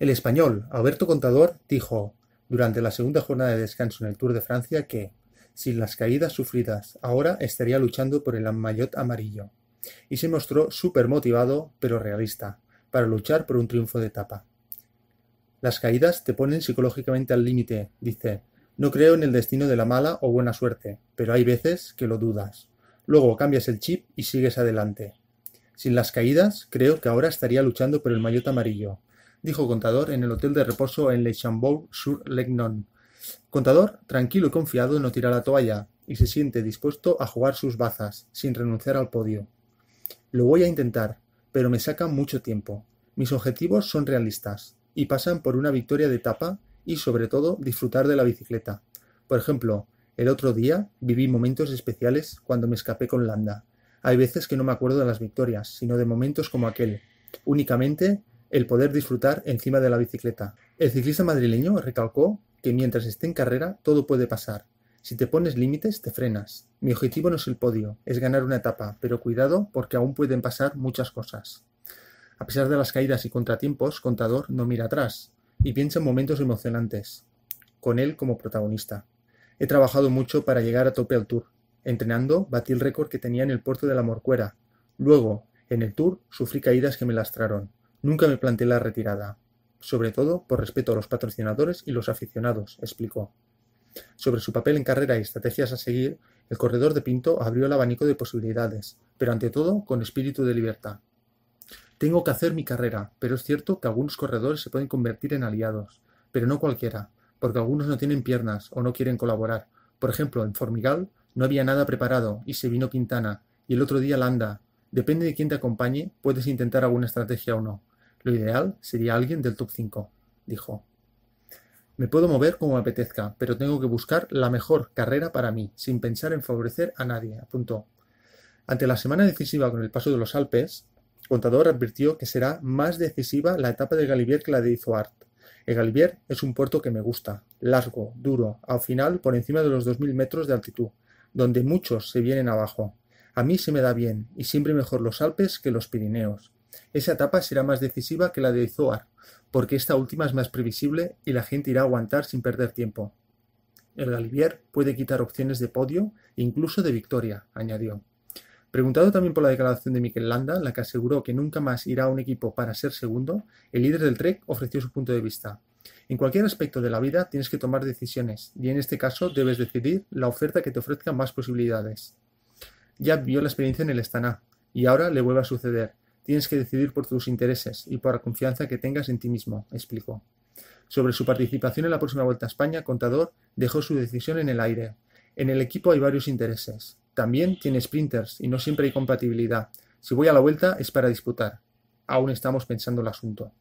El español Alberto Contador dijo durante la segunda jornada de descanso en el Tour de Francia que, sin las caídas sufridas, ahora estaría luchando por el maillot amarillo. Y se mostró súper motivado, pero realista, para luchar por un triunfo de etapa. Las caídas te ponen psicológicamente al límite, dice. No creo en el destino de la mala o buena suerte, pero hay veces que lo dudas. Luego cambias el chip y sigues adelante. Sin las caídas, creo que ahora estaría luchando por el maillot amarillo, dijo Contador en el hotel de reposo en Le chambord sur legnon Contador, tranquilo y confiado, no tira la toalla y se siente dispuesto a jugar sus bazas, sin renunciar al podio. Lo voy a intentar, pero me saca mucho tiempo. Mis objetivos son realistas y pasan por una victoria de etapa y sobre todo disfrutar de la bicicleta. Por ejemplo, el otro día viví momentos especiales cuando me escapé con Landa. Hay veces que no me acuerdo de las victorias, sino de momentos como aquel. Únicamente el poder disfrutar encima de la bicicleta. El ciclista madrileño recalcó que mientras esté en carrera todo puede pasar. Si te pones límites, te frenas. Mi objetivo no es el podio, es ganar una etapa, pero cuidado porque aún pueden pasar muchas cosas. A pesar de las caídas y contratiempos, Contador no mira atrás y piensa en momentos emocionantes, con él como protagonista. He trabajado mucho para llegar a tope al Tour. Entrenando, batí el récord que tenía en el puerto de la Morcuera. Luego, en el Tour, sufrí caídas que me lastraron. Nunca me planteé la retirada, sobre todo por respeto a los patrocinadores y los aficionados, explicó. Sobre su papel en carrera y estrategias a seguir, el corredor de Pinto abrió el abanico de posibilidades, pero ante todo con espíritu de libertad. Tengo que hacer mi carrera, pero es cierto que algunos corredores se pueden convertir en aliados, pero no cualquiera, porque algunos no tienen piernas o no quieren colaborar. Por ejemplo, en Formigal no había nada preparado y se vino Quintana, y el otro día Landa. Depende de quién te acompañe, puedes intentar alguna estrategia o no. Lo ideal sería alguien del top 5, dijo. Me puedo mover como me apetezca, pero tengo que buscar la mejor carrera para mí, sin pensar en favorecer a nadie, apuntó. Ante la semana decisiva con el paso de los Alpes, Contador advirtió que será más decisiva la etapa de Galibier que la de Izoard. El Galibier es un puerto que me gusta, largo, duro, al final por encima de los 2.000 metros de altitud, donde muchos se vienen abajo. A mí se me da bien, y siempre mejor los Alpes que los Pirineos. Esa etapa será más decisiva que la de Zoar, porque esta última es más previsible y la gente irá a aguantar sin perder tiempo. El Galivier puede quitar opciones de podio e incluso de victoria, añadió. Preguntado también por la declaración de Miquel Landa, la que aseguró que nunca más irá a un equipo para ser segundo, el líder del Trek ofreció su punto de vista. En cualquier aspecto de la vida tienes que tomar decisiones, y en este caso debes decidir la oferta que te ofrezca más posibilidades. Ya vio la experiencia en el Estaná y ahora le vuelve a suceder. Tienes que decidir por tus intereses y por la confianza que tengas en ti mismo, explicó. Sobre su participación en la próxima Vuelta a España, Contador dejó su decisión en el aire. En el equipo hay varios intereses. También tiene sprinters y no siempre hay compatibilidad. Si voy a la vuelta es para disputar. Aún estamos pensando el asunto.